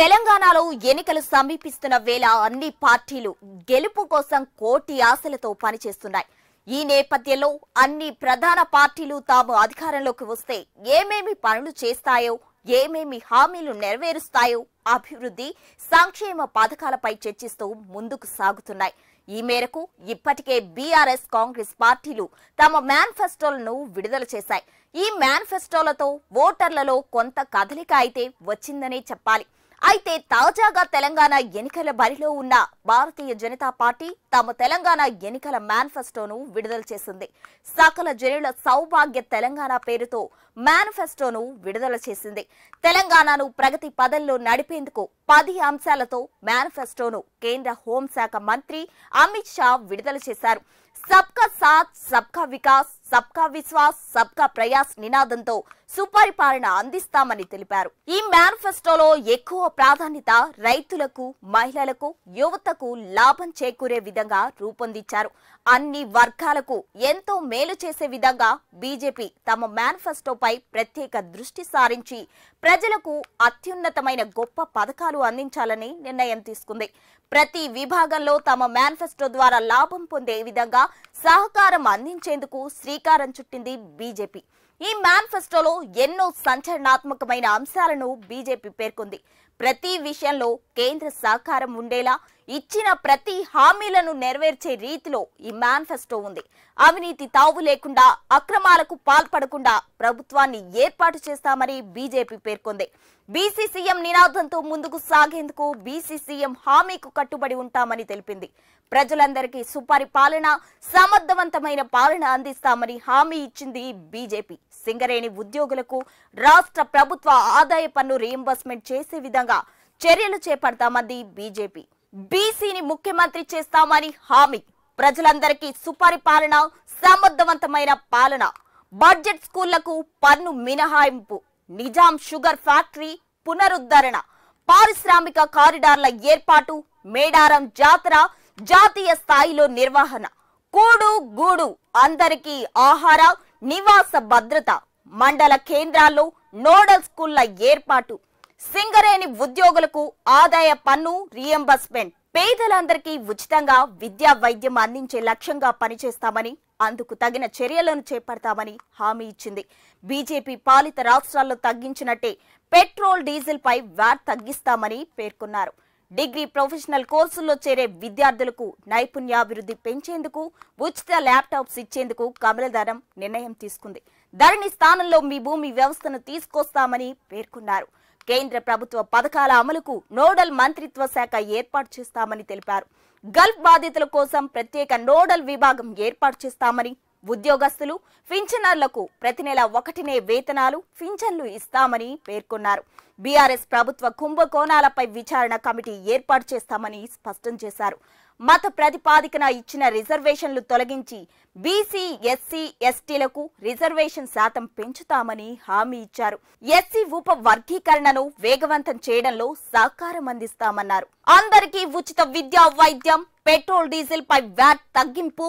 తెలంగాణలో ఎన్నికలు సమీపిస్తున్న వేళ అన్ని పార్టీలు గెలుపు కోసం కోటి ఆశలతో పనిచేస్తున్నాయి ఈ నేపథ్యంలో అన్ని ప్రధాన పార్టీలు తాము అధికారంలోకి వస్తే ఏమేమి పనులు చేస్తాయో ఏమేమి హామీలు నెరవేరుస్తాయో అభివృద్ధి సంక్షేమ పథకాలపై చర్చిస్తూ ముందుకు సాగుతున్నాయి ఈ మేరకు ఇప్పటికే బీఆర్ఎస్ కాంగ్రెస్ పార్టీలు తమ మేనిఫెస్టోలను విడుదల చేశాయి ఈ మేనిఫెస్టోలతో ఓటర్లలో కొంత కదలిక అయితే వచ్చిందనే చెప్పాలి అయితే తాజాగా తెలంగాణ ఎన్నికల బరిలో ఉన్న భారతీయ జనతా పార్టీ తమ తెలంగాణ ఎన్నికల మేనిఫెస్టోను విడుదల చేసింది సకల జనుల సౌభాగ్య తెలంగాణ పేరుతో మేనిఫెస్టోను విడుదల చేసింది తెలంగాణను ప్రగతి పదంలో నడిపేందుకు పది అంశాలతో మేనిఫెస్టోను కేంద్ర హోంశాఖ మంత్రి అమిత్ షా విడుదల చేశారు సబ్కా సాత్ సబ్కా వికాస్ సబ్కా విశ్వాస్ సబ్కా ప్రయాస్ నినాదంతో సుపరిపాలన అందిస్తామని తెలిపారు ఈ మేనిఫెస్టోలో ఎక్కువ ప్రాధాన్యత రైతులకు మహిళలకు యువతకు లాభం చేకూరే విధంగా రూపొందించారు అన్ని వర్గాలకు ఎంతో మేలు చేసే విధంగా బీజేపీ తమ మేనిఫెస్టోపై ప్రత్యేక దృష్టి సారించి ప్రజలకు అత్యున్నతమైన గొప్ప పథకాలు అందించాలని నిర్ణయం తీసుకుంది ప్రతి విభాగంలో తమ మేనిఫెస్టో ద్వారా లాభం పొందే విధంగా సహకారం అందించేందుకు శ్రీకారం చుట్టింది బీజేపీ ఈ మేనిఫెస్టోలో ఎన్నో సంచలనాత్మకమైన అంశాలను బీజేపీ పేర్కొంది ప్రతి విషయంలో కేంద్ర సహకారం ఉండేలా ఇచ్చిన ప్రతి హామీలను నెరవేర్చే రీతిలో ఈ మేనిఫెస్టో ఉంది అవినీతి తావు లేకుండా అక్రమాలకు పాల్పడకుండా ప్రభుత్వాన్ని ఏర్పాటు చేస్తామని బీజేపీ పేర్కొంది బీసీసీఎం నినాదంతో ముందుకు సాగేందుకు బీసీసీఎం హామీకు కట్టుబడి ఉంటామని తెలిపింది ప్రజలందరికీ సుపరిపాలన సమర్థవంతమైన పాలన అందిస్తామని హామీ ఇచ్చింది బీజేపీ సింగరేణి ఉద్యోగులకు రాష్ట్ర ప్రభుత్వ ఆదాయ పన్ను రీఎంబర్స్మెంట్ చేసే విధంగా చర్యలు చేపడతామంది బీజేపీ బీసీని ముఖ్యమంత్రి చేస్తామని హామీ ప్రజలందరికీ సుపరిపాలన సమర్థవంతమైన పాలన బడ్జెట్ స్కూళ్లకు పన్ను మినహాయింపు నిజాం షుగర్ ఫ్యాక్టరీ పునరుద్ధరణ పారిశ్రామిక కారిడార్ల ఏర్పాటు మేడారం జాతర జాతీయ స్థాయిలో నిర్వహణ కూడు గూడు అందరికీ ఆహార నివాస భద్రత మండల కేంద్రాల్లో నోడల్ స్కూళ్ల ఏర్పాటు సింగరేణి ఉద్యోగులకు ఆదాయ పన్ను రీఎంబర్స్మెంట్ పేదలందరికీ ఉచితంగా విద్యా వైద్యం అందించే లక్ష్యంగా పనిచేస్తామని అందుకు తగిన చర్యలను చేపడతామని హామీ ఇచ్చింది బీజేపీ పాలిత రాష్ట్రాల్లో తగ్గించినట్టే పెట్రోల్ డీజిల్ పై వ్యాట్ తగ్గిస్తామని పేర్కొన్నారు డిగ్రీ ప్రొఫెషనల్ కోర్సుల్లో చేరే విద్యార్థులకు నైపుణ్యాభివృద్ధి పెంచేందుకు ఉచిత ల్యాప్టాప్స్ ఇచ్చేందుకు కమలధరం నిర్ణయం తీసుకుంది ధరణి స్థానంలో మీ భూమి వ్యవస్థను తీసుకొస్తామని పేర్కొన్నారు కేంద్ర ప్రభుత్వ పథకాల అమలుకు నోడల్ మంత్రిత్వ శాఖ ఏర్పాటు చేస్తామని తెలిపారు గల్ఫ్ బాధితుల కోసం ప్రత్యేక నోడల్ విభాగం ఏర్పాటు చేస్తామని ఉద్యోగస్తులు పింఛనర్లకు ప్రతి నెల ఒకటినే వేతనాలు పింఛన్లు ఇస్తామని పేర్కొన్నారు బీఆర్ఎస్ ప్రభుత్వ కుంభకోణాలపై విచారణ కమిటీ ఏర్పాటు చేస్తామని స్పష్టం చేశారు మత ప్రతిపాదికన ఇచ్చిన రిజర్వేషన్లు తొలగించి బీసీ ఎస్సీ ఎస్టీలకు రిజర్వేషన్ శాతం పెంచుతామని హామీ ఇచ్చారు ఎస్సీ ఉప వర్గీకరణను వేగవంతం చేయడంలో సహకారం అందిస్తామన్నారు అందరికీ ఉచిత విద్యా వైద్యం పెట్రోల్ డీజిల్ పై వ్యాట్ తగ్గింపు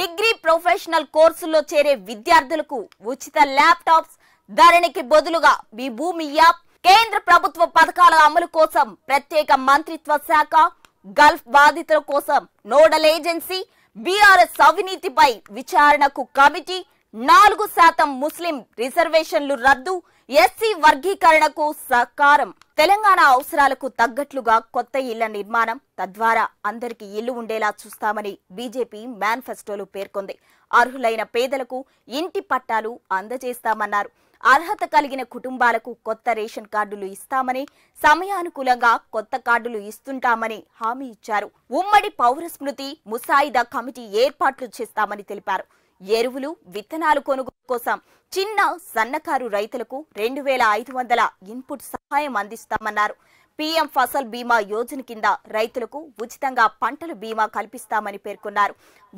డిగ్రీ ప్రొఫెషనల్ కోర్సుల్లో చేరే విద్యార్థులకు ఉచిత ల్యాప్టాప్స్ ధరణికి బదులుగా మీ భూమి యాప్ కేంద్ర ప్రభుత్వ పథకాల అమలు కోసం ప్రత్యేక మంత్రిత్వ శాఖ గల్ఫ్ బాధితుల కోసం నోడల్ ఏజెన్సీ బీఆర్ఎస్ అవినీతిపై విచారణకు కమిటీ నాలుగు శాతం ముస్లిం రిజర్వేషన్లు రద్దు ఎస్సీ వర్గీకరణకు సకారం తెలంగాణ అవసరాలకు తగ్గట్లుగా కొత్త ఇళ్ల నిర్మాణం తద్వారా అందరికీ ఇల్లు ఉండేలా చూస్తామని బీజేపీ మేనిఫెస్టోలో పేర్కొంది అర్హులైన పేదలకు ఇంటి పట్టాలు అందజేస్తామన్నారు అర్హత కలిగిన కుటుంబాలకు కొత్త రేషన్ కార్డులు ఇస్తామని సమయానుకూలంగా కొత్త కార్డులు ఇస్తుంటామని హామీ ఇచ్చారు ఉమ్మడి పౌర స్మృతి ముసాయిదా కమిటీ ఏర్పాట్లు చేస్తామని తెలిపారు ఎరువులు విత్తనాలు కొనుగోలు కోసం చిన్న సన్నకారు రైతులకు రెండు వేల ఐదు వందల ఇన్పుట్ సహాయం అందిస్తామన్నారు పీఎం ఫసల్ బీమా యోజన కింద రైతులకు ఉచితంగా పంటల బీమా కల్పిస్తామని పేర్కొన్నారు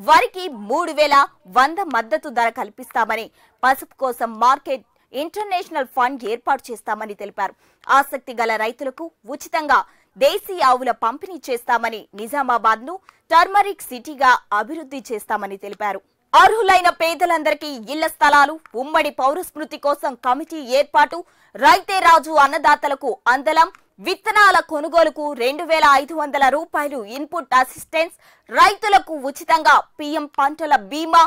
వారికి మూడు వేల వంద మద్దతు ధర కల్పిస్తామని పసుపు కోసం మార్కెట్ ఇంటర్నేషనల్ ఫండ్ ఏర్పాటు చేస్తామని తెలిపారు ఆసక్తి గల రైతులకు ఉచితంగా దేశీ ఆవుల పంపిణీ చేస్తామని నిజామాబాద్ ను టర్మరిక్ సిటీగా అభివృద్ధి చేస్తామని తెలిపారు అర్హులైన పేదలందరికీ ఇళ్ల స్థలాలు ఉమ్మడి పౌరస్మృతి కోసం కమిటీ ఏర్పాటు రైతే రాజు అన్నదాతలకు అందలం విత్తనాల కొనుగోలుకు రెండు వేల ఐదు వందల రూపాయలు ఇన్పుట్ అసిస్టెన్స్ రైతులకు ఉచితంగా పీఎం పంటల బీమా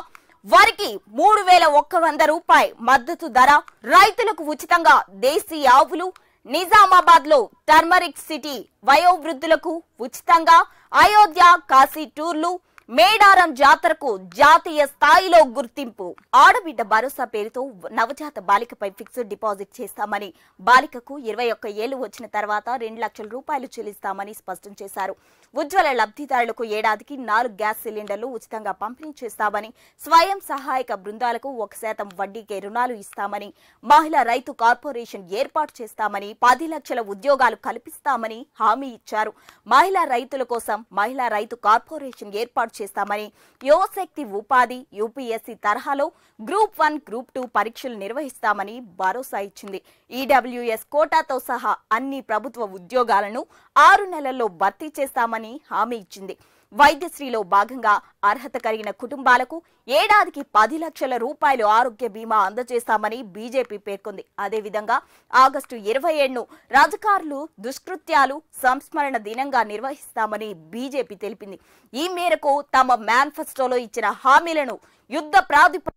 వారికి మూడు వేల ఒక్క వంద రూపాయి మద్దతు ధర రైతులకు ఉచితంగా దేశీ ఆవులు నిజామాబాద్ లో టర్మరిక్ సిటీ వయోవృద్ధులకు ఉచితంగా అయోధ్య కాశీ టూర్లు మేడారం జాతరకు జాతీయ స్థాయిలో గుర్తింపు ఆడబిడ్డ భరోసా పేరుతో నవజాత బాలికపై ఫిక్స్డ్ డిపాజిట్ చేస్తామని బాలికకు ఇరవై ఒక్క ఏళ్లు వచ్చిన తర్వాత రెండు లక్షల రూపాయలు చెల్లిస్తామని స్పష్టం చేశారు ఉజ్వల లబ్ధిదారులకు ఏడాదికి నాలుగు గ్యాస్ సిలిండర్లు ఉచితంగా పంపిణీ చేస్తామని స్వయం సహాయక బృందాలకు ఒక శాతం వడ్డీకే రుణాలు ఇస్తామని మహిళా రైతు కార్పొరేషన్ ఏర్పాటు చేస్తామని పది లక్షల ఉద్యోగాలు కల్పిస్తామని హామీ ఇచ్చారు మహిళా రైతుల కోసం మహిళా రైతు కార్పొరేషన్ ఏర్పాటు చేస్తామని యువశక్తి ఉపాధి యూపీఎస్సీ తరహాలో గ్రూప్ వన్ గ్రూప్ టూ పరీక్షలు నిర్వహిస్తామని భరోసా ఇచ్చింది ఈడబ్ల్యూఎస్ కోటాతో సహా అన్ని ప్రభుత్వ ఉద్యోగాలను ఆరు నెలల్లో భర్తీ చేస్తామని హామీ ఇచ్చింది వైద్యశ్రీలో భాగంగా అర్హత కలిగిన కుటుంబాలకు ఏడాదికి పది లక్షల రూపాయలు ఆరోగ్య బీమా అందజేస్తామని బీజేపీ పేర్కొంది అదేవిధంగా ఆగస్టు ఇరవై ఏడును రాజకారులు దుష్కృత్యాలు సంస్మరణ దినంగా నిర్వహిస్తామని బీజేపీ తెలిపింది ఈ మేరకు తమ మేనిఫెస్టోలో ఇచ్చిన హామీలను యుద్ధ ప్రాతిప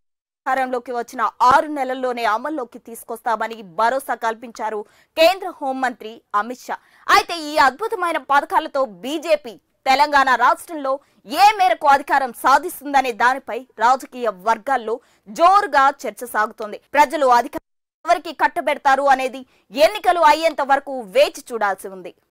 వచ్చిన ఆరు నెలల్లోనే అమల్లోకి తీసుకొస్తామని భరోసా కల్పించారు కేంద్ర హోంమంత్రి అమిత్ షా అయితే ఈ అద్భుతమైన పథకాలతో బీజేపీ తెలంగాణ రాష్ట్రంలో ఏ మేరకు అధికారం సాధిస్తుందనే దానిపై రాజకీయ వర్గాల్లో జోరుగా చర్చ సాగుతోంది ప్రజలు అధికారం ఎవరికి కట్టబెడతారు అనేది ఎన్నికలు అయ్యేంత వరకు వేచి చూడాల్సి ఉంది